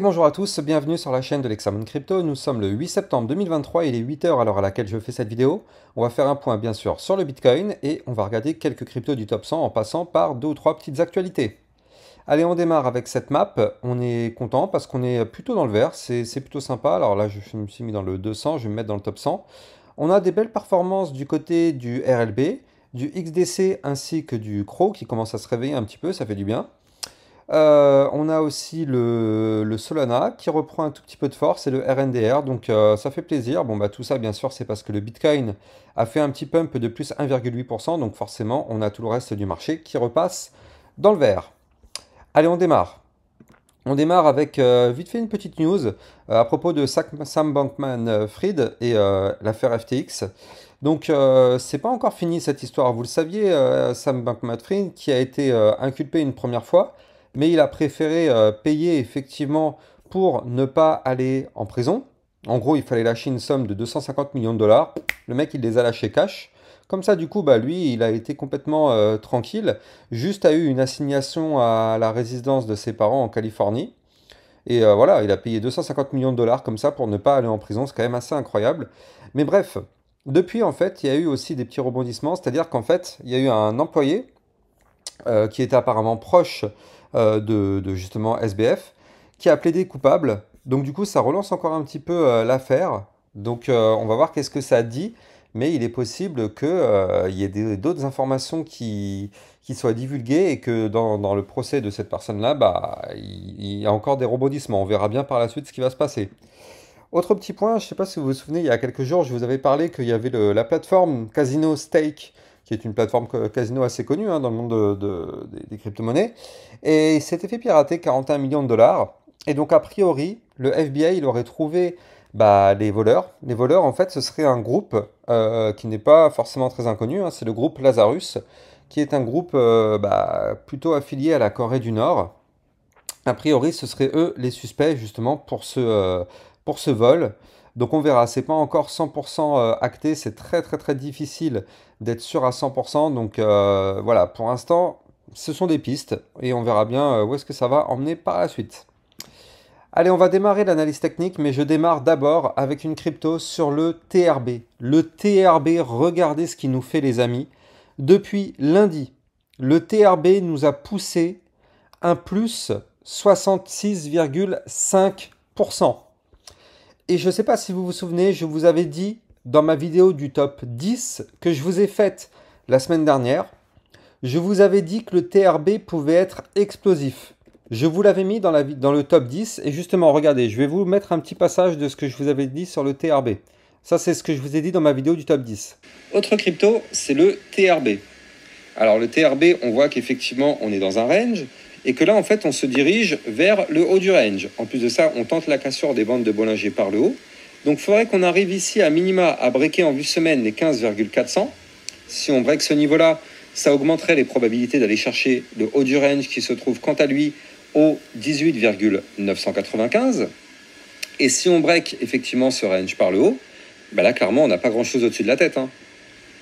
bonjour à tous, bienvenue sur la chaîne de l'Examen Crypto. Nous sommes le 8 septembre 2023, il est 8h à l'heure à laquelle je fais cette vidéo. On va faire un point bien sûr sur le Bitcoin et on va regarder quelques cryptos du top 100 en passant par deux ou trois petites actualités. Allez, on démarre avec cette map. On est content parce qu'on est plutôt dans le vert, c'est plutôt sympa. Alors là, je me suis mis dans le 200, je vais me mettre dans le top 100. On a des belles performances du côté du RLB, du XDC ainsi que du CRO qui commence à se réveiller un petit peu, ça fait du bien. Euh, on a aussi le, Solana qui reprend un tout petit peu de force et le RNDR, donc euh, ça fait plaisir. Bon, bah, tout ça, bien sûr, c'est parce que le Bitcoin a fait un petit pump de plus 1,8%, donc forcément, on a tout le reste du marché qui repasse dans le vert. Allez, on démarre. On démarre avec euh, vite fait une petite news à propos de Sam Bankman-Fried et l'affaire FTX. Donc, c'est pas encore fini cette histoire. Vous le saviez, Sam Bankman-Fried, qui a été inculpé une première fois, mais il a préféré euh, payer effectivement pour ne pas aller en prison. En gros, il fallait lâcher une somme de 250 millions de dollars. Le mec, il les a lâchés cash. Comme ça, du coup, bah, lui, il a été complètement euh, tranquille. Juste a eu une assignation à la résidence de ses parents en Californie. Et euh, voilà, il a payé 250 millions de dollars comme ça pour ne pas aller en prison. C'est quand même assez incroyable. Mais bref, depuis, en fait, il y a eu aussi des petits rebondissements. C'est-à-dire qu'en fait, il y a eu un employé qui était apparemment proche euh, de, justement SBF, qui a plaidé coupable. Donc du coup, ça relance encore un petit peu euh, l'affaire. Donc euh, on va voir qu'est-ce que ça dit, mais il est possible qu'il y ait d'autres informations qui, soient divulguées et que dans, le procès de cette personne-là, bah, il, y a encore des rebondissements. On verra bien par la suite ce qui va se passer. Autre petit point, je ne sais pas si vous vous souvenez, il y a quelques jours, je vous avais parlé qu'il y avait la plateforme Casino Stake qui est une plateforme casino assez connue hein, dans le monde des, crypto-monnaies. Et il s'était fait pirater 41 millions de dollars. Et donc, a priori, le FBI, il aurait trouvé bah, les voleurs. Les voleurs, en fait, ce serait un groupe euh, qui n'est pas forcément très inconnu. Hein. c'est le groupe Lazarus, qui est un groupe euh, bah, plutôt affilié à la Corée du Nord. A priori, ce seraient eux les suspects, justement, pour ce, euh, pour ce vol. Donc on verra, c'est pas encore 100% euh, acté, c'est très très très difficile d'être sûr à 100%. Donc euh, voilà, pour l'instant, ce sont des pistes et on verra bien euh, où est-ce que ça va emmener par la suite. Allez, on va démarrer l'analyse technique, mais je démarre d'abord avec une crypto sur le TRB. Le TRB, regardez ce qu'il nous fait les amis. Depuis lundi, le TRB nous a poussé un plus 66,5%. Et je ne sais pas si vous vous souvenez, je vous avais dit dans ma vidéo du top 10 que je vous ai faite la semaine dernière, je vous avais dit que le TRB pouvait être explosif. Je vous l'avais mis dans, la, dans, le top 10 et justement, regardez, je vais vous mettre un petit passage de ce que je vous avais dit sur le TRB. Ça, c'est ce que je vous ai dit dans ma vidéo du top 10. Autre crypto, c'est le TRB. Alors le TRB, on voit qu'effectivement, on est dans un range et que là, en fait, on se dirige vers le haut du range. En plus de ça, on tente la cassure des bandes de Bollinger par le haut. Donc, il faudrait qu'on arrive ici à minima à breaker en vue semaine les 15,400. Si on break ce niveau-là, ça augmenterait les probabilités d'aller chercher le haut du range qui se trouve quant à lui au 18,995. Et si on break effectivement ce range par le haut, bah là, clairement, on n'a pas grand-chose au-dessus de la tête. Hein.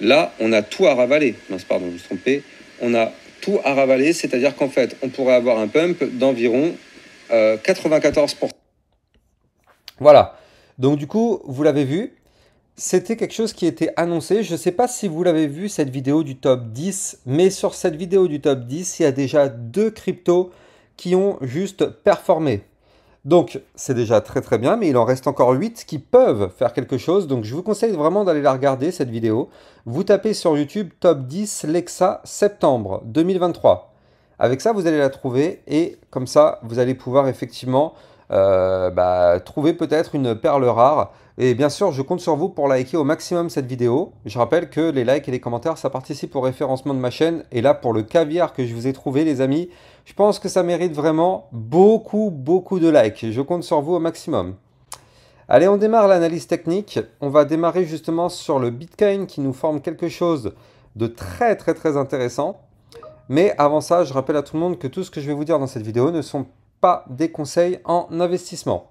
Là, on a tout à ravaler. Mince, pardon, je me suis trompé. On a tout à ravaler, c'est-à-dire qu'en fait, on pourrait avoir un pump d'environ 94%. Euh, voilà. Donc du coup, vous l'avez vu, c'était quelque chose qui était annoncé. Je ne sais pas si vous l'avez vu, cette vidéo du top 10, mais sur cette vidéo du top 10, il y a déjà deux cryptos qui ont juste performé. Donc c'est déjà très très bien, mais il en reste encore 8 qui peuvent faire quelque chose. Donc je vous conseille vraiment d'aller la regarder, cette vidéo. Vous tapez sur YouTube Top 10 Lexa septembre 2023. Avec ça, vous allez la trouver et comme ça, vous allez pouvoir effectivement euh, bah, trouver peut-être une perle rare. Et bien sûr, je compte sur vous pour liker au maximum cette vidéo. Je rappelle que les likes et les commentaires, ça participe au référencement de ma chaîne. Et là, pour le caviar que je vous ai trouvé, les amis, je pense que ça mérite vraiment beaucoup, beaucoup de likes. Je compte sur vous au maximum. Allez, on démarre l'analyse technique. On va démarrer justement sur le Bitcoin qui nous forme quelque chose de très très très intéressant. Mais avant ça, je rappelle à tout le monde que tout ce que je vais vous dire dans cette vidéo ne sont pas des conseils en investissement.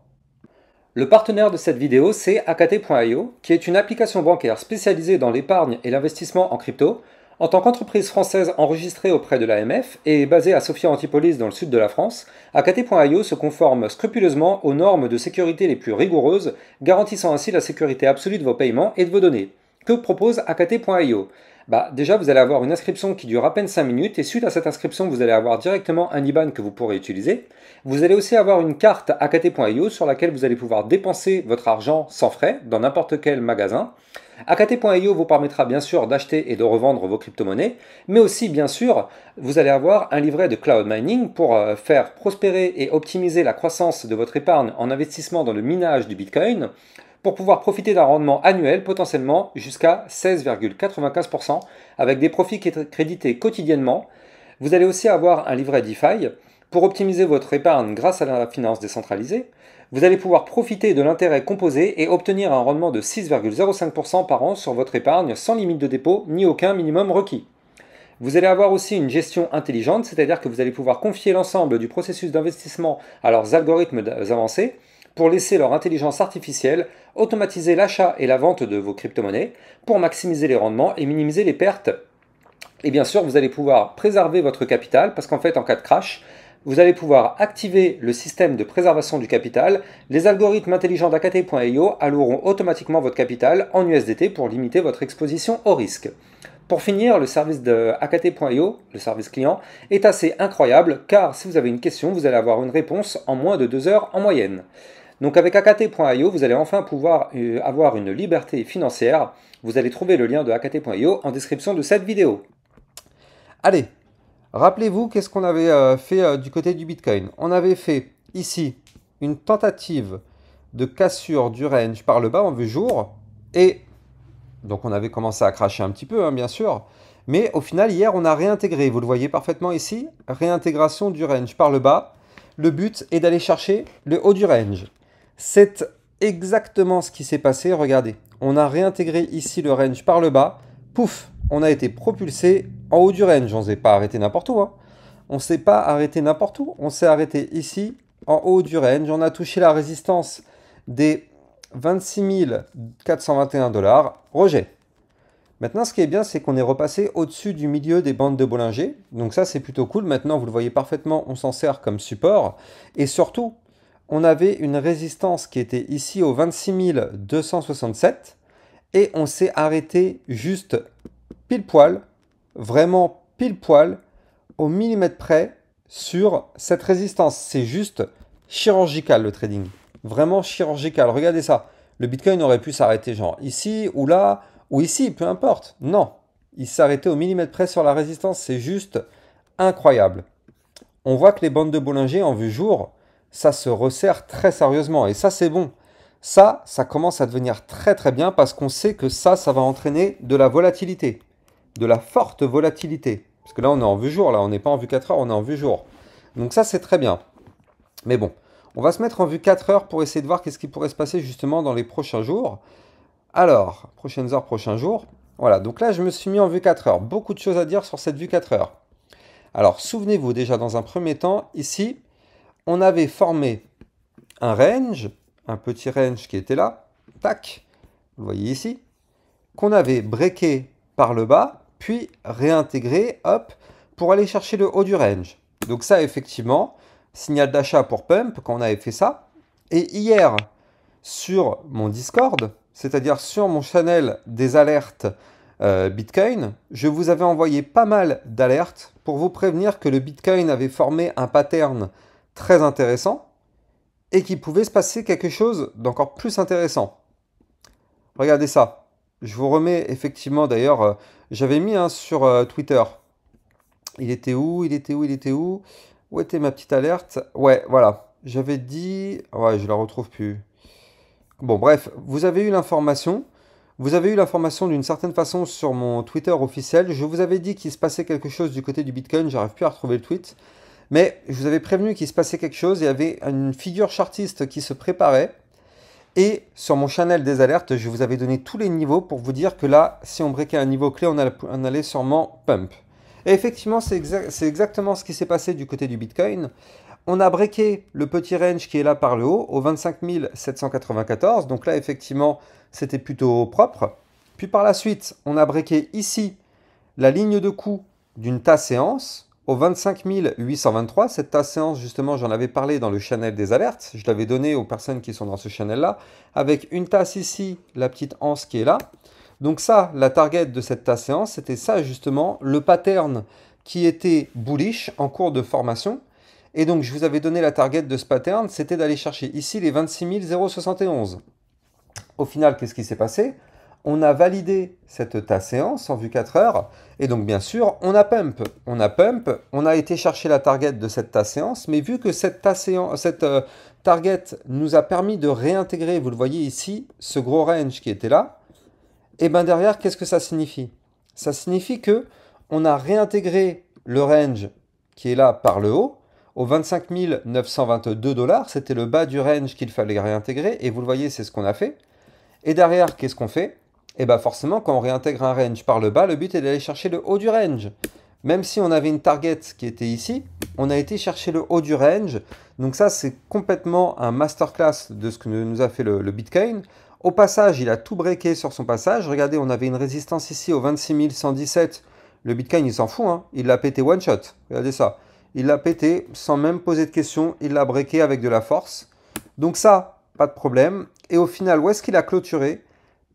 Le partenaire de cette vidéo, c'est Akate.io, qui est une application bancaire spécialisée dans l'épargne et l'investissement en crypto en tant qu'entreprise française enregistrée auprès de l'AMF et basée à Sofia Antipolis dans le sud de la France, AKT.io se conforme scrupuleusement aux normes de sécurité les plus rigoureuses, garantissant ainsi la sécurité absolue de vos paiements et de vos données. Que propose AKT.io bah, déjà, vous allez avoir une inscription qui dure à peine 5 minutes et suite à cette inscription, vous allez avoir directement un IBAN que vous pourrez utiliser. Vous allez aussi avoir une carte AKT.io sur laquelle vous allez pouvoir dépenser votre argent sans frais dans n'importe quel magasin. AKT.io vous permettra bien sûr d'acheter et de revendre vos crypto-monnaies, mais aussi bien sûr, vous allez avoir un livret de cloud mining pour euh, faire prospérer et optimiser la croissance de votre épargne en investissement dans le minage du Bitcoin pour pouvoir profiter d'un rendement annuel potentiellement jusqu'à 16,95% avec des profits qui crédités quotidiennement. Vous allez aussi avoir un livret DeFi pour optimiser votre épargne grâce à la finance décentralisée, vous allez pouvoir profiter de l'intérêt composé et obtenir un rendement de 6,05% par an sur votre épargne sans limite de dépôt ni aucun minimum requis. Vous allez avoir aussi une gestion intelligente, c'est-à-dire que vous allez pouvoir confier l'ensemble du processus d'investissement à leurs algorithmes avancés pour laisser leur intelligence artificielle automatiser l'achat et la vente de vos crypto-monnaies pour maximiser les rendements et minimiser les pertes. Et bien sûr, vous allez pouvoir préserver votre capital parce qu'en fait, en cas de crash, vous allez pouvoir activer le système de préservation du capital. Les algorithmes intelligents d'AKT.io alloueront automatiquement votre capital en USDT pour limiter votre exposition au risque. Pour finir, le service de AKT.io, le service client, est assez incroyable car si vous avez une question, vous allez avoir une réponse en moins de deux heures en moyenne. Donc avec AKT.io, vous allez enfin pouvoir euh, avoir une liberté financière. Vous allez trouver le lien de AKT.io en description de cette vidéo. Allez, Rappelez-vous, qu'est-ce qu'on avait euh, fait euh, du côté du Bitcoin On avait fait ici une tentative de cassure du range par le bas en vue jour. Et donc on avait commencé à cracher un petit peu, hein, bien sûr. Mais au final, hier, on a réintégré, vous le voyez parfaitement ici, réintégration du range par le bas. Le but est d'aller chercher le haut du range. C'est exactement ce qui s'est passé, regardez. On a réintégré ici le range par le bas pouf, on a été propulsé en haut du range. On ne s'est pas arrêté n'importe où. Hein. On ne s'est pas arrêté n'importe où. On s'est arrêté ici, en haut du range. On a touché la résistance des 26 421 dollars. Rejet. Maintenant, ce qui est bien, c'est qu'on est repassé au-dessus du milieu des bandes de Bollinger. Donc ça, c'est plutôt cool. Maintenant, vous le voyez parfaitement, on s'en sert comme support. Et surtout, on avait une résistance qui était ici au 26 267 et on s'est arrêté juste pile poil, vraiment pile poil, au millimètre près sur cette résistance. C'est juste chirurgical le trading, vraiment chirurgical. Regardez ça, le Bitcoin aurait pu s'arrêter genre ici ou là ou ici, peu importe. Non, il s'est arrêté au millimètre près sur la résistance, c'est juste incroyable. On voit que les bandes de Bollinger en vue jour, ça se resserre très sérieusement et ça c'est bon. Ça, ça commence à devenir très très bien parce qu'on sait que ça, ça va entraîner de la volatilité, de la forte volatilité. Parce que là, on est en vue jour, là, on n'est pas en vue 4 heures, on est en vue jour. Donc ça, c'est très bien. Mais bon, on va se mettre en vue 4 heures pour essayer de voir qu'est-ce qui pourrait se passer justement dans les prochains jours. Alors, prochaines heures, prochains jours. Voilà, donc là, je me suis mis en vue 4 heures. Beaucoup de choses à dire sur cette vue 4 heures. Alors, souvenez-vous déjà, dans un premier temps, ici, on avait formé un range un petit range qui était là, tac, vous voyez ici, qu'on avait breaké par le bas, puis réintégré, hop, pour aller chercher le haut du range. Donc ça, effectivement, signal d'achat pour Pump, quand on avait fait ça. Et hier, sur mon Discord, c'est-à-dire sur mon channel des alertes euh, Bitcoin, je vous avais envoyé pas mal d'alertes pour vous prévenir que le Bitcoin avait formé un pattern très intéressant et qu'il pouvait se passer quelque chose d'encore plus intéressant. Regardez ça. Je vous remets effectivement d'ailleurs, euh, j'avais mis un hein, sur euh, Twitter. Il était où Il était où Il était où Où était ma petite alerte Ouais, voilà. J'avais dit. Ouais, je la retrouve plus. Bon, bref, vous avez eu l'information. Vous avez eu l'information d'une certaine façon sur mon Twitter officiel. Je vous avais dit qu'il se passait quelque chose du côté du Bitcoin. J'arrive plus à retrouver le tweet. Mais je vous avais prévenu qu'il se passait quelque chose, il y avait une figure chartiste qui se préparait. Et sur mon channel des alertes, je vous avais donné tous les niveaux pour vous dire que là, si on breakait un niveau clé, on, allait sûrement pump. Et effectivement, c'est exactement ce qui s'est passé du côté du Bitcoin. On a breaké le petit range qui est là par le haut au 25 794. Donc là, effectivement, c'était plutôt propre. Puis par la suite, on a breaké ici la ligne de coût d'une tasse séance au 25 823, cette séance, justement, j'en avais parlé dans le channel des alertes. Je l'avais donné aux personnes qui sont dans ce channel-là, avec une tasse ici, la petite anse qui est là. Donc ça, la target de cette tasse séance, c'était ça, justement, le pattern qui était bullish en cours de formation. Et donc, je vous avais donné la target de ce pattern, c'était d'aller chercher ici les 26 071. Au final, qu'est-ce qui s'est passé on a validé cette ta séance en vue 4 heures, et donc bien sûr, on a pump. On a pump, on a été chercher la target de cette ta séance, mais vu que cette, séance, cette euh, target nous a permis de réintégrer, vous le voyez ici, ce gros range qui était là, et bien derrière, qu'est-ce que ça signifie Ça signifie que on a réintégré le range qui est là par le haut, au 25 922 dollars, c'était le bas du range qu'il fallait réintégrer, et vous le voyez, c'est ce qu'on a fait. Et derrière, qu'est-ce qu'on fait et eh bien forcément, quand on réintègre un range par le bas, le but est d'aller chercher le haut du range. Même si on avait une target qui était ici, on a été chercher le haut du range. Donc ça, c'est complètement un masterclass de ce que nous a fait le, Bitcoin. Au passage, il a tout breaké sur son passage. Regardez, on avait une résistance ici au 26 117. Le Bitcoin, il s'en fout. Hein. Il l'a pété one shot. Regardez ça. Il l'a pété sans même poser de questions. Il l'a breaké avec de la force. Donc ça, pas de problème. Et au final, où est-ce qu'il a clôturé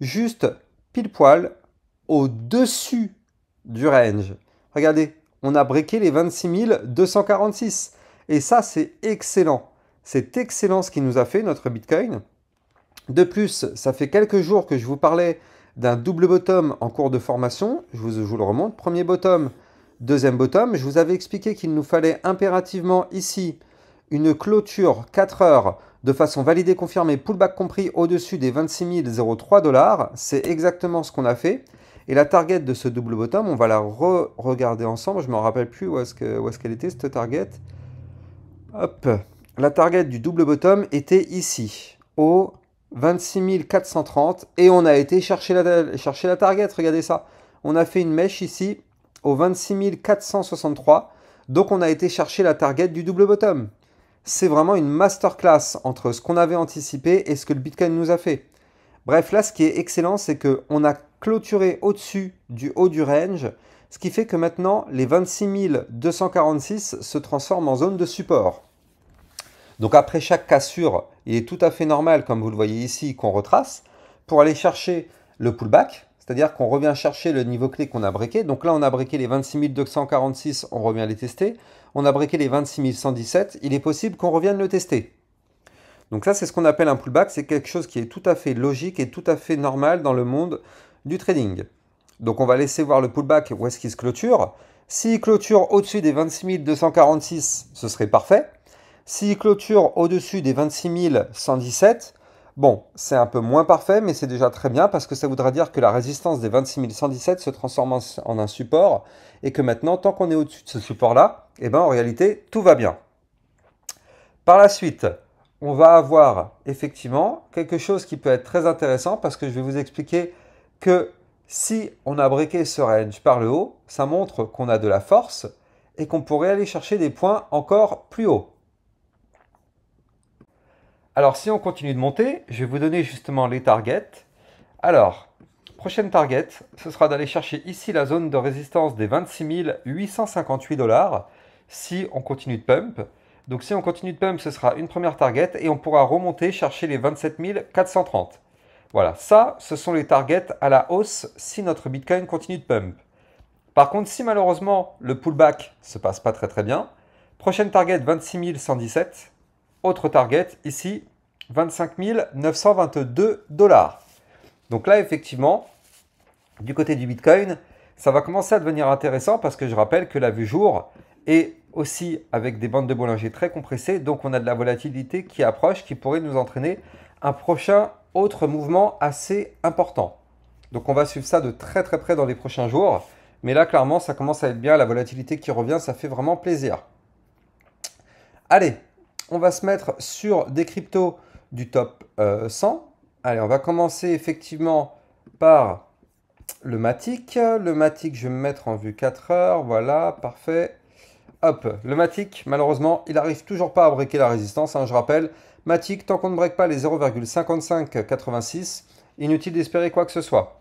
Juste pile poil au-dessus du range. Regardez, on a breaké les 26 246. Et ça, c'est excellent. C'est excellent ce qui nous a fait notre Bitcoin. De plus, ça fait quelques jours que je vous parlais d'un double bottom en cours de formation. Je vous, je vous le remonte. Premier bottom, deuxième bottom. Je vous avais expliqué qu'il nous fallait impérativement ici une clôture 4 heures de façon validée confirmée pullback compris au-dessus des 26 003 dollars. C'est exactement ce qu'on a fait. Et la target de ce double bottom, on va la regarder ensemble. Je ne me rappelle plus où est-ce qu'elle était, cette target. Hop. La target du double bottom était ici, au 26 430. Et on a été chercher la, chercher la target, regardez ça. On a fait une mèche ici, au 26 463. Donc on a été chercher la target du double bottom c'est vraiment une masterclass entre ce qu'on avait anticipé et ce que le Bitcoin nous a fait. Bref, là, ce qui est excellent, c'est qu'on a clôturé au-dessus du haut du range, ce qui fait que maintenant, les 26 246 se transforment en zone de support. Donc après chaque cassure, il est tout à fait normal, comme vous le voyez ici, qu'on retrace pour aller chercher le pullback, c'est-à-dire qu'on revient chercher le niveau clé qu'on a breaké. Donc là, on a breaké les 26 246, on revient les tester on a briqué les 26 117, il est possible qu'on revienne le tester. Donc ça, c'est ce qu'on appelle un pullback, c'est quelque chose qui est tout à fait logique et tout à fait normal dans le monde du trading. Donc on va laisser voir le pullback, où est-ce qu'il se clôture. S'il clôture au-dessus des 26 246, ce serait parfait. S'il clôture au-dessus des 26 117, bon, c'est un peu moins parfait, mais c'est déjà très bien parce que ça voudra dire que la résistance des 26 117 se transforme en un support et que maintenant, tant qu'on est au-dessus de ce support-là, et eh ben, en réalité, tout va bien. Par la suite, on va avoir effectivement quelque chose qui peut être très intéressant parce que je vais vous expliquer que si on a breaké ce range par le haut, ça montre qu'on a de la force et qu'on pourrait aller chercher des points encore plus haut. Alors si on continue de monter, je vais vous donner justement les targets. Alors, prochaine target, ce sera d'aller chercher ici la zone de résistance des 26 858 dollars si on continue de pump. Donc si on continue de pump, ce sera une première target et on pourra remonter chercher les 27 430. Voilà, ça, ce sont les targets à la hausse si notre Bitcoin continue de pump. Par contre, si malheureusement le pullback se passe pas très très bien, prochaine target 26 117, autre target ici 25 922 dollars. Donc là, effectivement, du côté du Bitcoin, ça va commencer à devenir intéressant parce que je rappelle que la vue jour est aussi avec des bandes de Bollinger très compressées, donc on a de la volatilité qui approche, qui pourrait nous entraîner un prochain autre mouvement assez important. Donc on va suivre ça de très très près dans les prochains jours, mais là clairement ça commence à être bien, la volatilité qui revient, ça fait vraiment plaisir. Allez, on va se mettre sur des cryptos du top 100. Euh, Allez, on va commencer effectivement par le Matic. Le Matic, je vais me mettre en vue 4 heures, voilà, parfait. Hop, le Matic, malheureusement, il n'arrive toujours pas à breaker la résistance, hein, je rappelle. Matic, tant qu'on ne break pas les 0,5586, inutile d'espérer quoi que ce soit.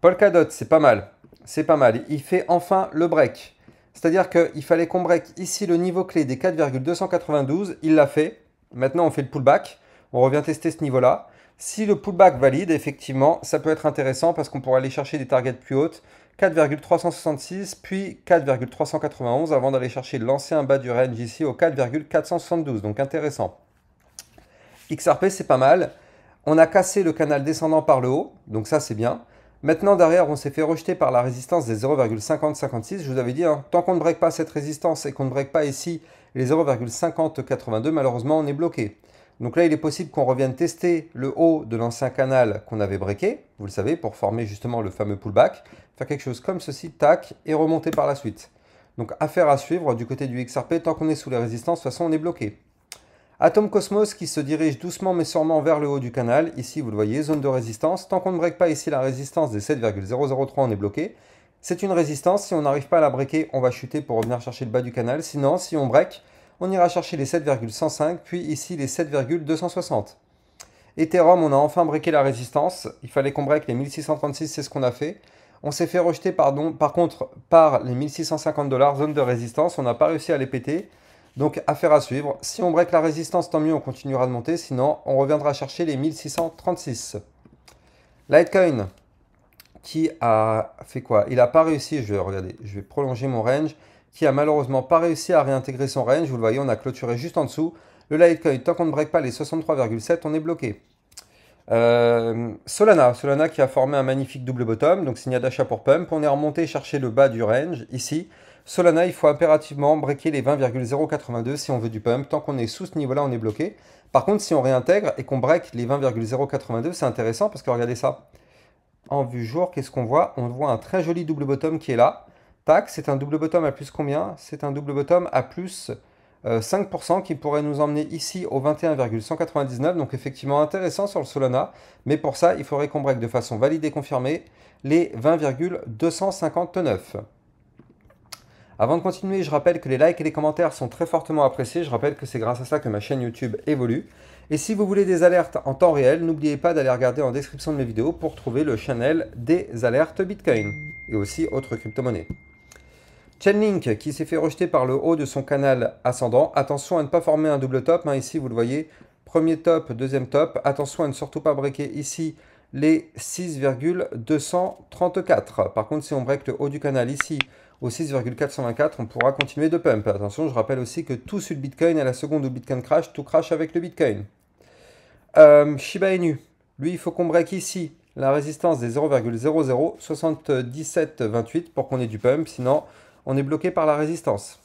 Polkadot, c'est pas mal. C'est pas mal. Il fait enfin le break. C'est-à-dire qu'il fallait qu'on break ici le niveau clé des 4,292. Il l'a fait. Maintenant, on fait le pullback. On revient tester ce niveau-là. Si le pullback valide, effectivement, ça peut être intéressant parce qu'on pourrait aller chercher des targets plus hautes. 4,366 puis 4,391 avant d'aller chercher l'ancien bas du range ici au 4,472. Donc intéressant. XRP c'est pas mal. On a cassé le canal descendant par le haut, donc ça c'est bien. Maintenant derrière on s'est fait rejeter par la résistance des 0,5056. Je vous avais dit, hein, tant qu'on ne break pas cette résistance et qu'on ne break pas ici les 0,5082, malheureusement on est bloqué. Donc là, il est possible qu'on revienne tester le haut de l'ancien canal qu'on avait breaké, vous le savez, pour former justement le fameux pullback, faire quelque chose comme ceci, tac, et remonter par la suite. Donc affaire à suivre du côté du XRP, tant qu'on est sous les résistances, de toute façon on est bloqué. Atom Cosmos qui se dirige doucement mais sûrement vers le haut du canal, ici vous le voyez, zone de résistance, tant qu'on ne break pas ici la résistance des 7,003 on est bloqué. C'est une résistance, si on n'arrive pas à la breaker, on va chuter pour revenir chercher le bas du canal, sinon si on break, on ira chercher les 7,105, puis ici les 7,260. Ethereum, on a enfin breaké la résistance. Il fallait qu'on break les 1636, c'est ce qu'on a fait. On s'est fait rejeter pardon, par contre par les 1650 dollars, zone de résistance. On n'a pas réussi à les péter. Donc affaire à suivre. Si on break la résistance, tant mieux, on continuera de monter. Sinon, on reviendra chercher les 1636. Litecoin, qui a fait quoi Il n'a pas réussi. Je vais regarder. Je vais prolonger mon range qui a malheureusement pas réussi à réintégrer son range. Vous le voyez, on a clôturé juste en dessous. Le Litecoin, tant qu'on ne break pas les 63,7, on est bloqué. Euh, Solana, Solana qui a formé un magnifique double bottom, donc signal d'achat pour pump. On est remonté chercher le bas du range ici. Solana, il faut impérativement breaker les 20,082 si on veut du pump. Tant qu'on est sous ce niveau-là, on est bloqué. Par contre, si on réintègre et qu'on break les 20,082, c'est intéressant parce que regardez ça. En vue jour, qu'est-ce qu'on voit On voit un très joli double bottom qui est là. Tac, c'est un double bottom à plus combien C'est un double bottom à plus 5% euh, qui pourrait nous emmener ici au 21,199, donc effectivement intéressant sur le Solana, mais pour ça, il faudrait qu'on break de façon valide et confirmée les 20,259. Avant de continuer, je rappelle que les likes et les commentaires sont très fortement appréciés, je rappelle que c'est grâce à ça que ma chaîne YouTube évolue. Et si vous voulez des alertes en temps réel, n'oubliez pas d'aller regarder en description de mes vidéos pour trouver le channel des alertes Bitcoin et aussi autres crypto-monnaies. Chainlink qui s'est fait rejeter par le haut de son canal ascendant. Attention à ne pas former un double top. Hein, ici, vous le voyez, premier top, deuxième top. Attention à ne surtout pas breaker ici les 6,234. Par contre, si on break le haut du canal ici au 6,424, on pourra continuer de pump. Attention, je rappelle aussi que tout sur Bitcoin, à la seconde où Bitcoin crash, tout crash avec le Bitcoin. Euh, Shiba Inu, lui, il faut qu'on break ici la résistance des 0,007728 pour qu'on ait du pump, sinon on est bloqué par la résistance.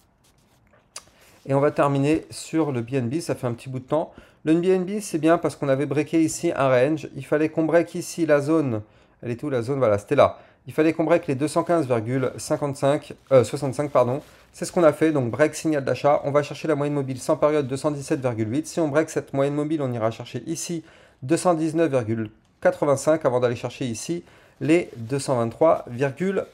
Et on va terminer sur le BNB, ça fait un petit bout de temps. Le BNB, c'est bien parce qu'on avait breaké ici un range. Il fallait qu'on break ici la zone. Elle est où la zone Voilà, c'était là. Il fallait qu'on break les 215,55, 65, euh, pardon. C'est ce qu'on a fait, donc break signal d'achat. On va chercher la moyenne mobile sans période 217,8. Si on break cette moyenne mobile, on ira chercher ici 219,85 avant d'aller chercher ici les 223,20.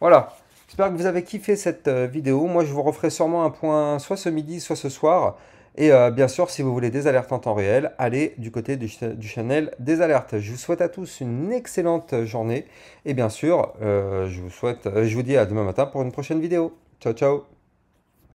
Voilà. J'espère que vous avez kiffé cette euh, vidéo. Moi, je vous referai sûrement un point soit ce midi, soit ce soir. Et euh, bien sûr, si vous voulez des alertes en temps réel, allez du côté du, channel des alertes. Je vous souhaite à tous une excellente journée. Et bien sûr, euh, je, vous souhaite, je vous dis à demain matin pour une prochaine vidéo. Ciao, ciao